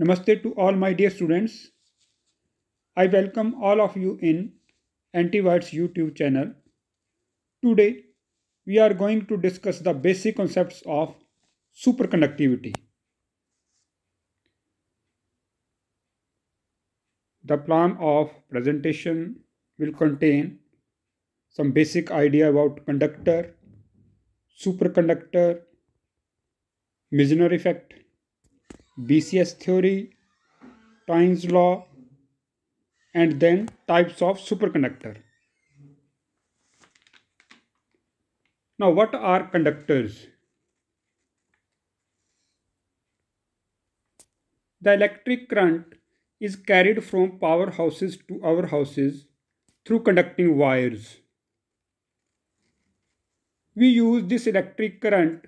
Namaste to all my dear students. I welcome all of you in Antivirus YouTube channel. Today, we are going to discuss the basic concepts of superconductivity. The plan of presentation will contain some basic idea about conductor, superconductor, Meissner effect, BCS theory, Tynes law, and then types of superconductor. Now, what are conductors? The electric current is carried from powerhouses to our houses through conducting wires. We use this electric current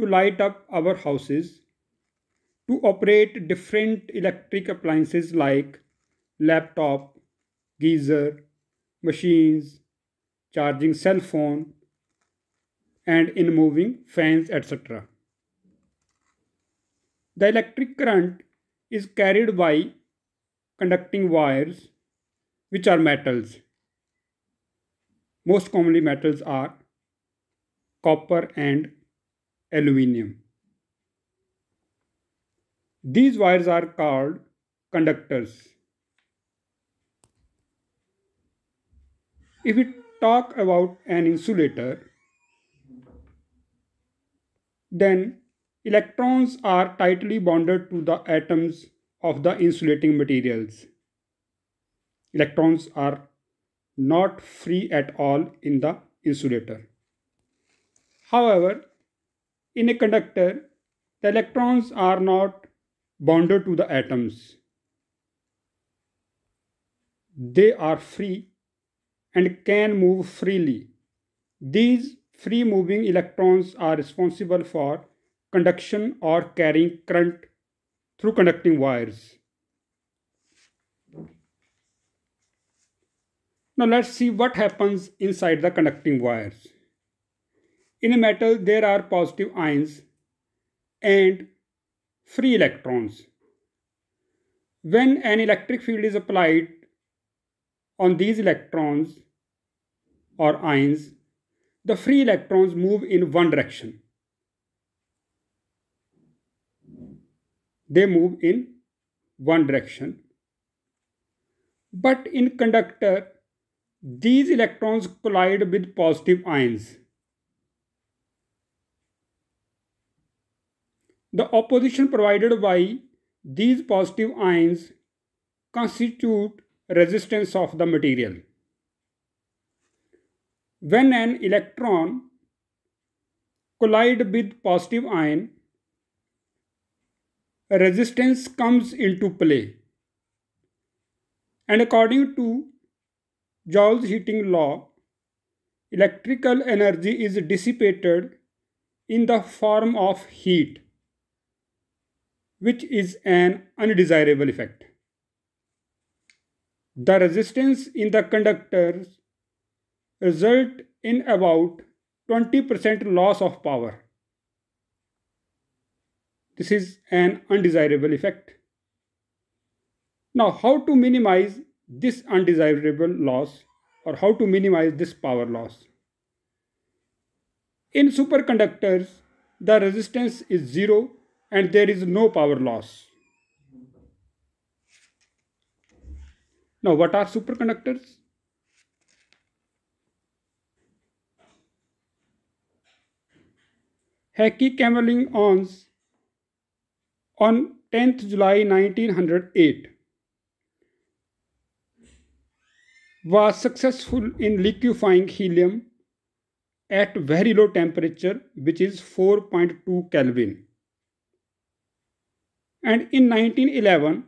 to light up our houses to operate different electric appliances like laptop, geyser, machines, charging cell phone and in moving fans etc. The electric current is carried by conducting wires which are metals. Most commonly metals are copper and aluminium. These wires are called conductors. If we talk about an insulator, then electrons are tightly bonded to the atoms of the insulating materials. Electrons are not free at all in the insulator. However, in a conductor, the electrons are not bonded to the atoms. They are free and can move freely. These free moving electrons are responsible for conduction or carrying current through conducting wires. Now let's see what happens inside the conducting wires. In a metal there are positive ions and free electrons. When an electric field is applied on these electrons or ions, the free electrons move in one direction. They move in one direction. But in conductor, these electrons collide with positive ions. The opposition provided by these positive ions constitute resistance of the material. When an electron collide with positive ion, resistance comes into play. And according to Joule's heating law, electrical energy is dissipated in the form of heat which is an undesirable effect. The resistance in the conductors result in about 20% loss of power. This is an undesirable effect. Now, how to minimize this undesirable loss or how to minimize this power loss? In superconductors, the resistance is zero and there is no power loss. Now, what are superconductors? Heike Kamerling ons on 10th July 1908 was successful in liquefying helium at very low temperature which is 4.2 Kelvin. And in 1911,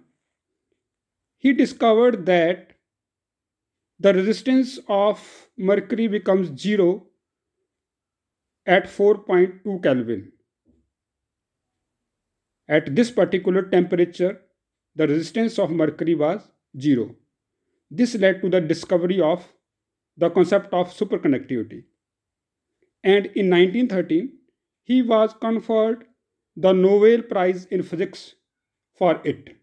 he discovered that the resistance of mercury becomes zero at 4.2 Kelvin. At this particular temperature, the resistance of mercury was zero. This led to the discovery of the concept of superconductivity. And in 1913, he was conferred the Nobel Prize in Physics for it.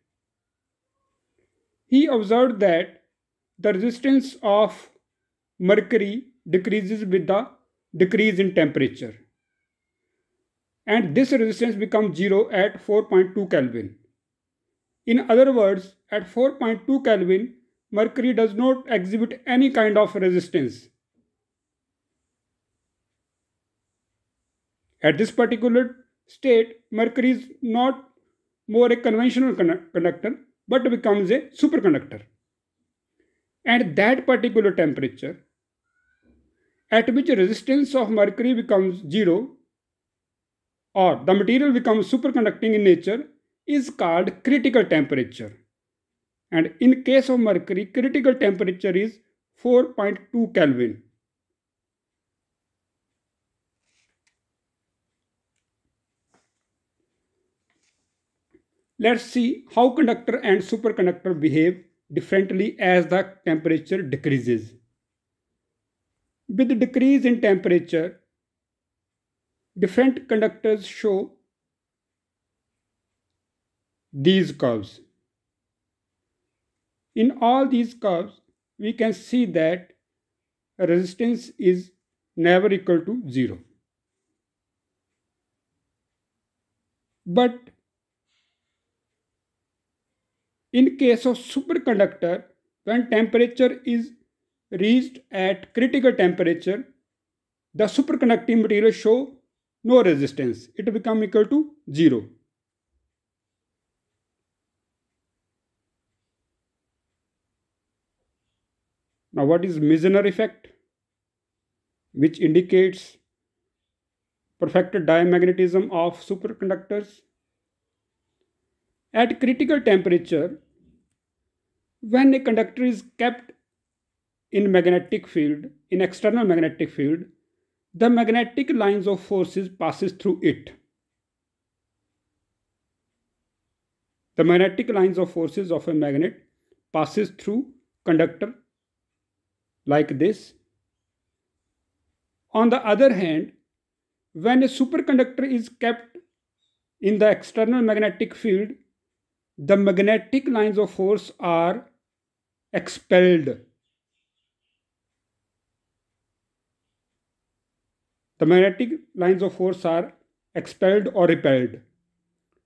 He observed that the resistance of mercury decreases with the decrease in temperature and this resistance becomes zero at 4.2 Kelvin. In other words, at 4.2 Kelvin, mercury does not exhibit any kind of resistance. At this particular state, mercury is not more a conventional conductor but becomes a superconductor. At that particular temperature, at which resistance of mercury becomes zero or the material becomes superconducting in nature is called critical temperature. And in case of mercury, critical temperature is 4.2 Kelvin. Let's see how conductor and superconductor behave differently as the temperature decreases. With the decrease in temperature, different conductors show these curves. In all these curves, we can see that resistance is never equal to zero. But in case of superconductor, when temperature is reached at critical temperature, the superconducting material show no resistance. It become equal to zero. Now what is Meissner effect? Which indicates perfected diamagnetism of superconductors. At critical temperature, when a conductor is kept in magnetic field in external magnetic field the magnetic lines of forces passes through it the magnetic lines of forces of a magnet passes through conductor like this on the other hand when a superconductor is kept in the external magnetic field the magnetic lines of force are expelled. The magnetic lines of force are expelled or repelled.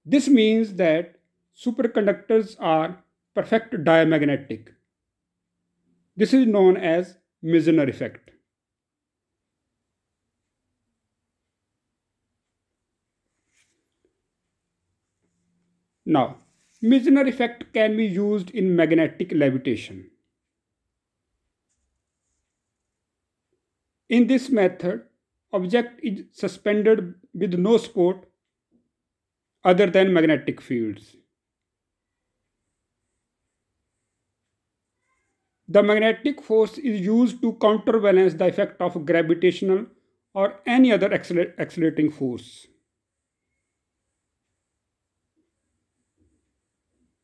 This means that superconductors are perfect diamagnetic. This is known as Meissner effect. Now, Magnetic effect can be used in magnetic levitation. In this method, object is suspended with no support other than magnetic fields. The magnetic force is used to counterbalance the effect of gravitational or any other accelerating force.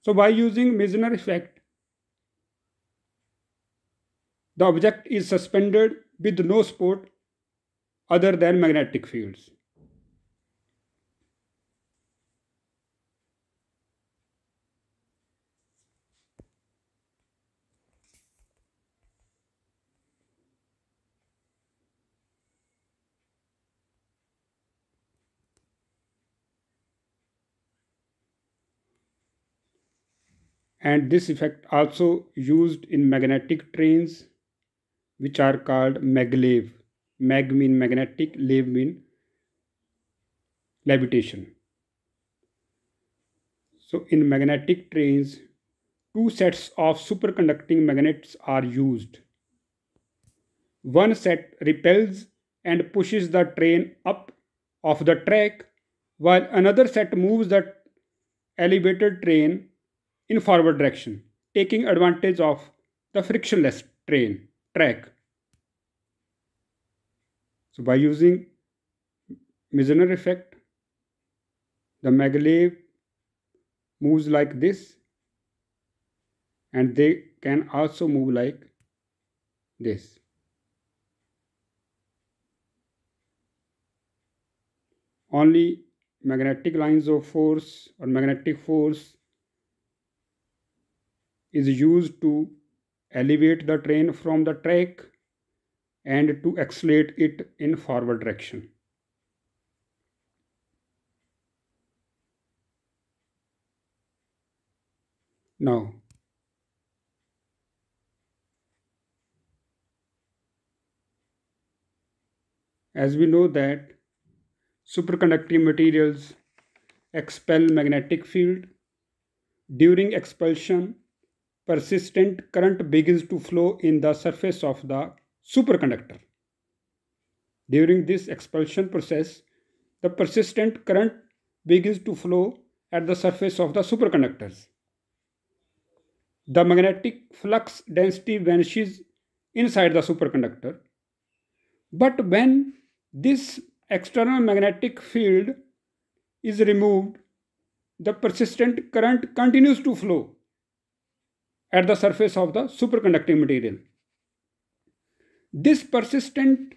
So by using Meissner effect, the object is suspended with no support other than magnetic fields. and this effect also used in magnetic trains which are called maglev mag mean magnetic lev mean levitation so in magnetic trains two sets of superconducting magnets are used one set repels and pushes the train up off the track while another set moves the elevated train in forward direction, taking advantage of the frictionless train track. So by using Meissner effect, the maglev moves like this and they can also move like this. Only magnetic lines of force or magnetic force is used to elevate the train from the track and to accelerate it in forward direction. Now, as we know that superconducting materials expel magnetic field during expulsion persistent current begins to flow in the surface of the superconductor. During this expulsion process, the persistent current begins to flow at the surface of the superconductors. The magnetic flux density vanishes inside the superconductor. But when this external magnetic field is removed, the persistent current continues to flow at the surface of the superconducting material. This persistent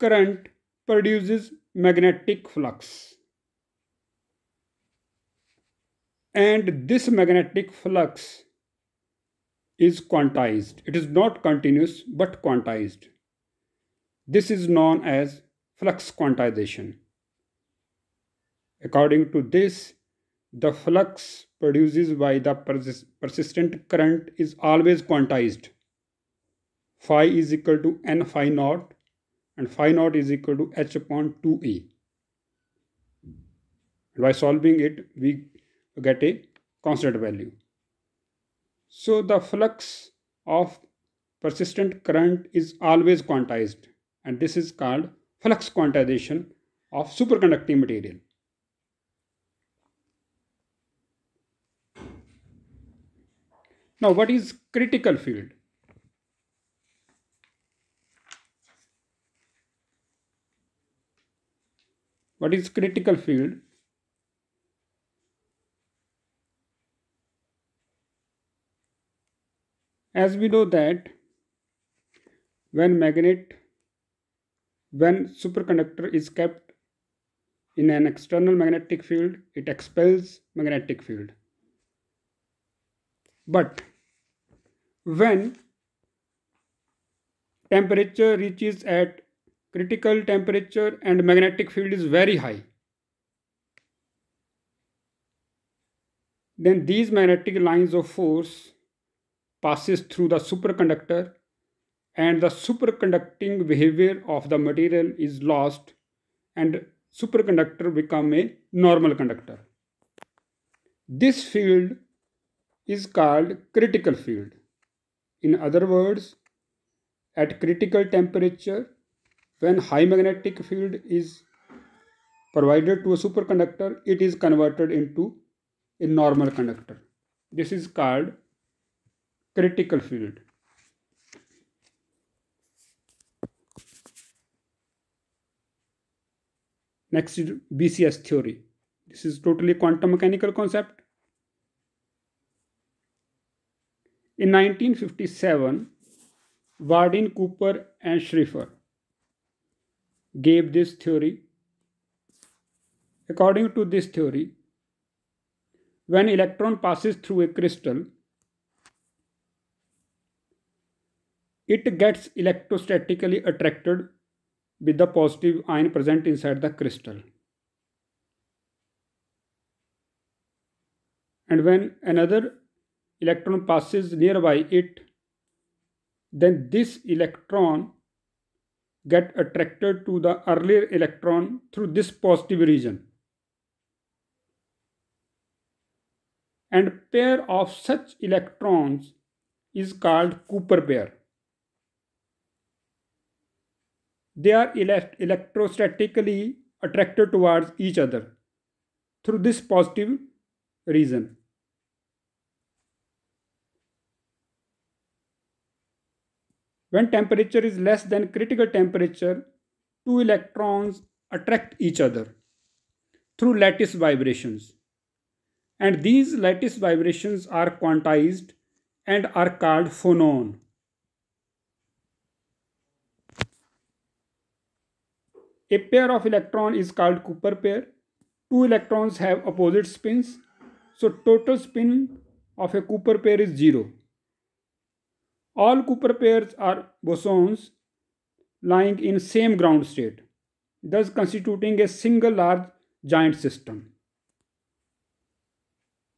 current produces magnetic flux. And this magnetic flux is quantized. It is not continuous but quantized. This is known as flux quantization. According to this, the flux produced by the persistent current is always quantized. Phi is equal to n phi naught and phi naught is equal to h upon 2e. And by solving it, we get a constant value. So the flux of persistent current is always quantized and this is called flux quantization of superconducting material. Now, what is critical field? What is critical field? As we know that when magnet, when superconductor is kept in an external magnetic field, it expels magnetic field. But when temperature reaches at critical temperature and magnetic field is very high, then these magnetic lines of force passes through the superconductor and the superconducting behavior of the material is lost and superconductor become a normal conductor. This field is called critical field. In other words, at critical temperature, when high magnetic field is provided to a superconductor, it is converted into a normal conductor. This is called critical field. Next is BCS theory. This is totally quantum mechanical concept In 1957, Vardin, Cooper, and Schrieffer gave this theory. According to this theory, when electron passes through a crystal, it gets electrostatically attracted with the positive ion present inside the crystal. And when another electron passes nearby it then this electron get attracted to the earlier electron through this positive region and pair of such electrons is called Cooper pair. They are elect electrostatically attracted towards each other through this positive reason. When temperature is less than critical temperature, two electrons attract each other through lattice vibrations. And these lattice vibrations are quantized and are called phonon. A pair of electron is called Cooper pair. Two electrons have opposite spins. So total spin of a Cooper pair is 0. All Cooper pairs are bosons lying in same ground state, thus constituting a single large giant system.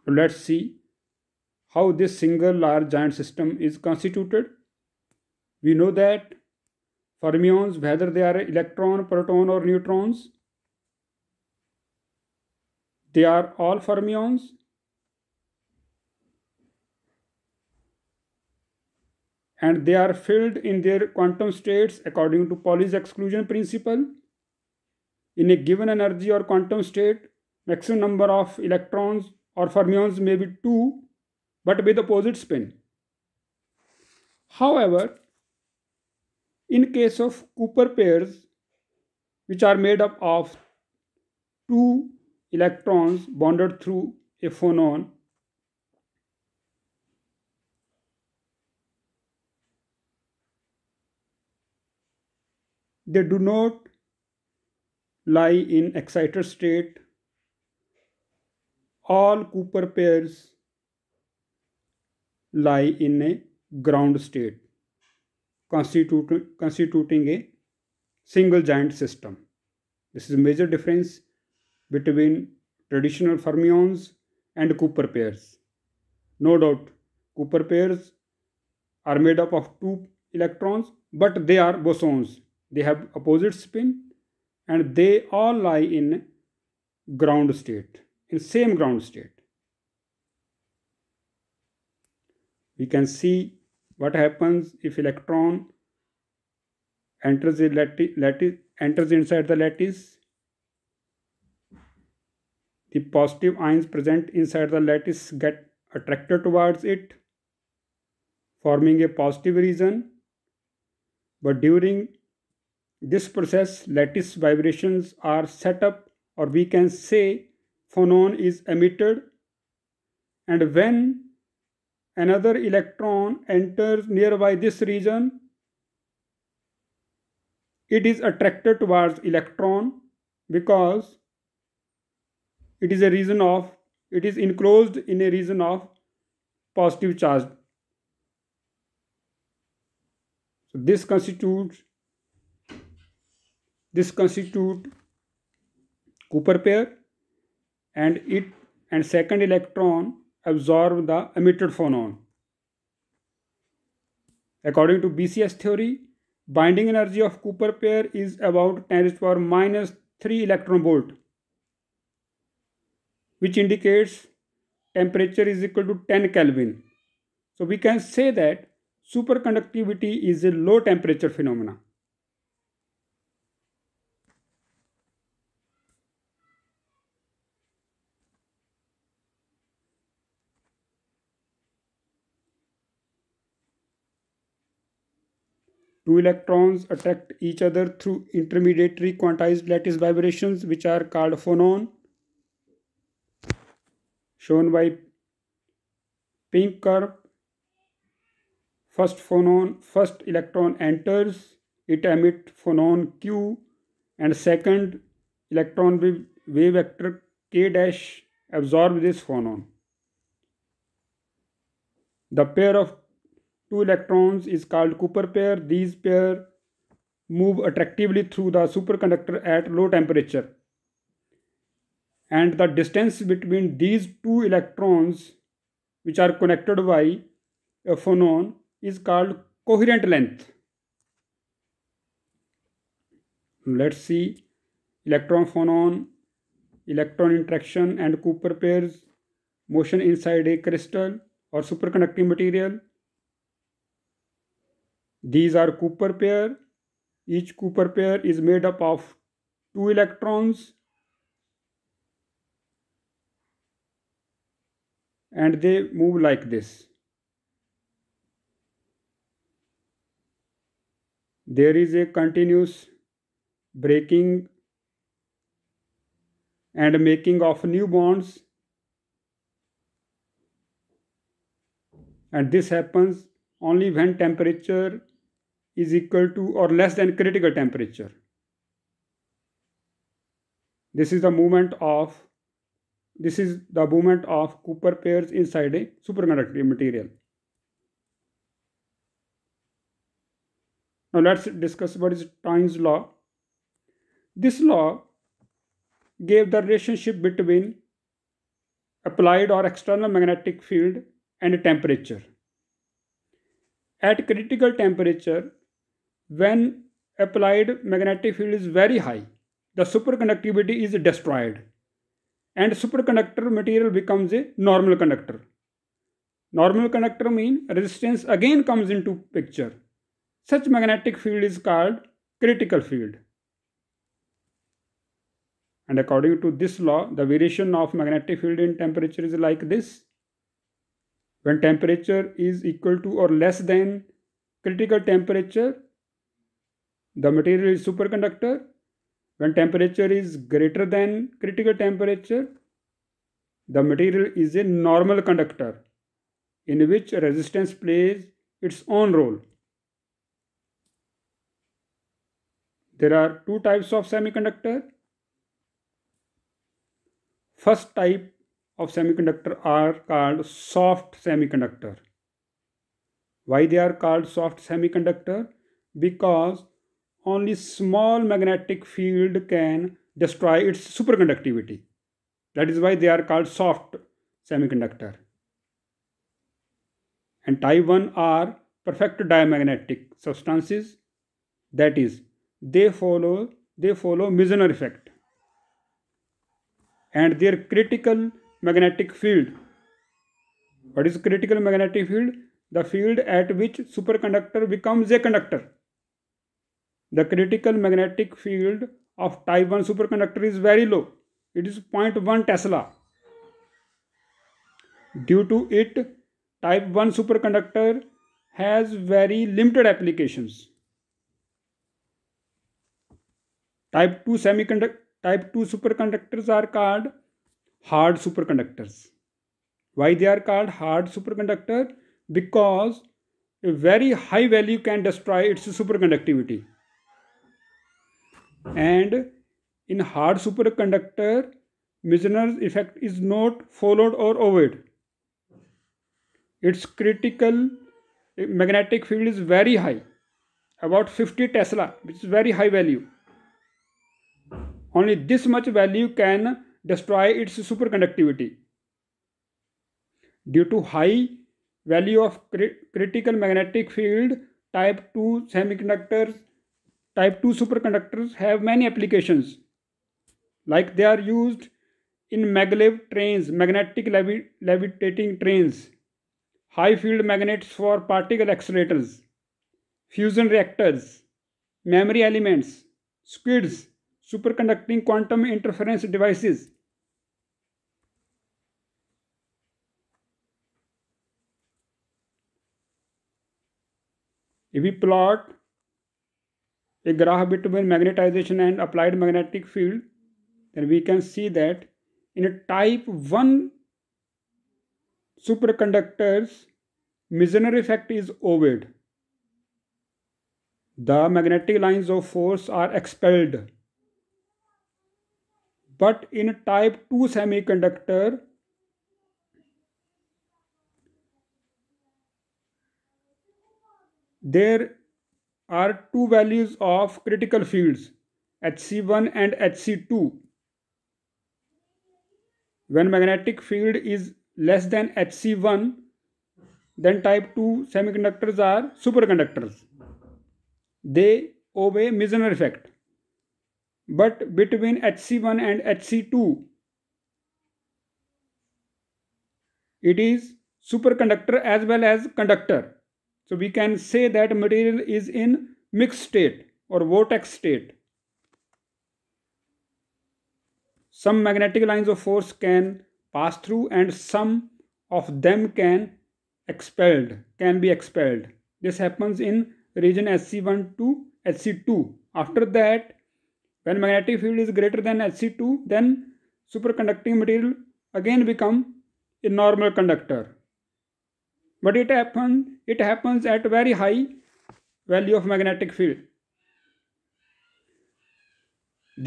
Let's see how this single large giant system is constituted. We know that fermions, whether they are electron, proton or neutrons, they are all fermions and they are filled in their quantum states according to Pauli's exclusion principle. In a given energy or quantum state, maximum number of electrons or fermions may be 2 but with opposite spin. However, in case of Cooper pairs, which are made up of two electrons bonded through a phonon, They do not lie in excited state. All Cooper pairs lie in a ground state, constituting, constituting a single giant system. This is a major difference between traditional fermions and Cooper pairs. No doubt, Cooper pairs are made up of two electrons, but they are bosons they have opposite spin and they all lie in ground state in same ground state we can see what happens if electron enters the lattice, lattice enters inside the lattice the positive ions present inside the lattice get attracted towards it forming a positive region but during this process lattice vibrations are set up or we can say phonon is emitted and when another electron enters nearby this region it is attracted towards electron because it is a region of it is enclosed in a region of positive charge so this constitutes this constitute Cooper pair and it and second electron absorb the emitted phonon. According to BCS theory, binding energy of Cooper pair is about 10 to the power minus 3 electron volt which indicates temperature is equal to 10 Kelvin. So we can say that superconductivity is a low temperature phenomena. Two electrons attract each other through intermediary quantized lattice vibrations which are called phonon shown by pink curve. First phonon, first electron enters, it emits phonon Q and second electron wave, wave vector K dash absorb this phonon. The pair of two electrons is called Cooper pair. These pair move attractively through the superconductor at low temperature. And the distance between these two electrons which are connected by a phonon is called coherent length. Let's see electron phonon, electron interaction and Cooper pairs, motion inside a crystal or superconducting material these are Cooper pair. Each Cooper pair is made up of two electrons and they move like this. There is a continuous breaking and making of new bonds and this happens only when temperature is equal to or less than critical temperature. This is the movement of this is the movement of Cooper pairs inside a superconducting material. Now let's discuss what is Tynes law. This law gave the relationship between applied or external magnetic field and temperature. At critical temperature, when applied magnetic field is very high, the superconductivity is destroyed and superconductor material becomes a normal conductor. Normal conductor mean resistance again comes into picture. Such magnetic field is called critical field. And according to this law, the variation of magnetic field in temperature is like this. When temperature is equal to or less than critical temperature, the material is superconductor. When temperature is greater than critical temperature, the material is a normal conductor in which resistance plays its own role. There are two types of semiconductor. First type of semiconductor are called soft semiconductor. Why they are called soft semiconductor? Because only small magnetic field can destroy its superconductivity that is why they are called soft semiconductor and type 1 are perfect diamagnetic substances that is they follow they follow Meissner effect and their critical magnetic field what is critical magnetic field the field at which superconductor becomes a conductor the critical magnetic field of type 1 superconductor is very low. It is 0.1 Tesla. Due to it, type 1 superconductor has very limited applications. Type 2 semiconductor type 2 superconductors are called hard superconductors. Why they are called hard superconductor? Because a very high value can destroy its superconductivity. Mm-hmm. and in hard superconductor Meissner's effect is not followed or obeyed. Its critical eh, magnetic field is very high, about 50 Tesla, which is very high value. Only this much value can destroy its superconductivity. Due to high value of critical magnetic field, type 2 semiconductors type 2 superconductors have many applications like they are used in maglev trains magnetic levi levitating trains high field magnets for particle accelerators fusion reactors memory elements squids superconducting quantum interference devices if we plot a graph between magnetization and applied magnetic field, then we can see that in a type 1 superconductors, Meissner effect is obeyed. The magnetic lines of force are expelled. But in a type 2 semiconductor, there are two values of critical fields HC1 and HC2. When magnetic field is less than HC1, then type 2 semiconductors are superconductors. They obey Meissner effect. But between HC1 and HC2, it is superconductor as well as conductor. So we can say that material is in mixed state or vortex state. Some magnetic lines of force can pass through and some of them can expelled, can be expelled. This happens in region SC one to SC 2 After that, when magnetic field is greater than SC 2 then superconducting material again become a normal conductor but it happens it happens at very high value of magnetic field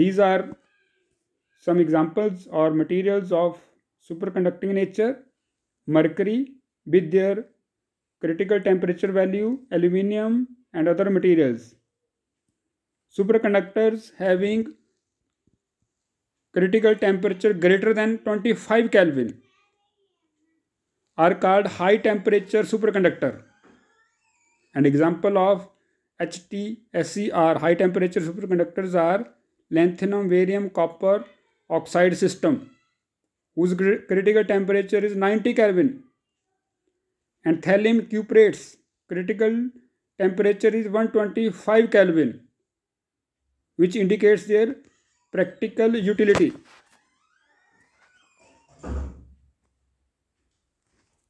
these are some examples or materials of superconducting nature mercury with their critical temperature value aluminium and other materials superconductors having critical temperature greater than 25 kelvin are called high temperature superconductor. An example of or high temperature superconductors are lanthanum barium copper oxide system whose critical temperature is 90 Kelvin and thallium cuprates critical temperature is 125 Kelvin which indicates their practical utility.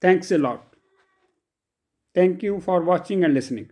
Thanks a lot. Thank you for watching and listening.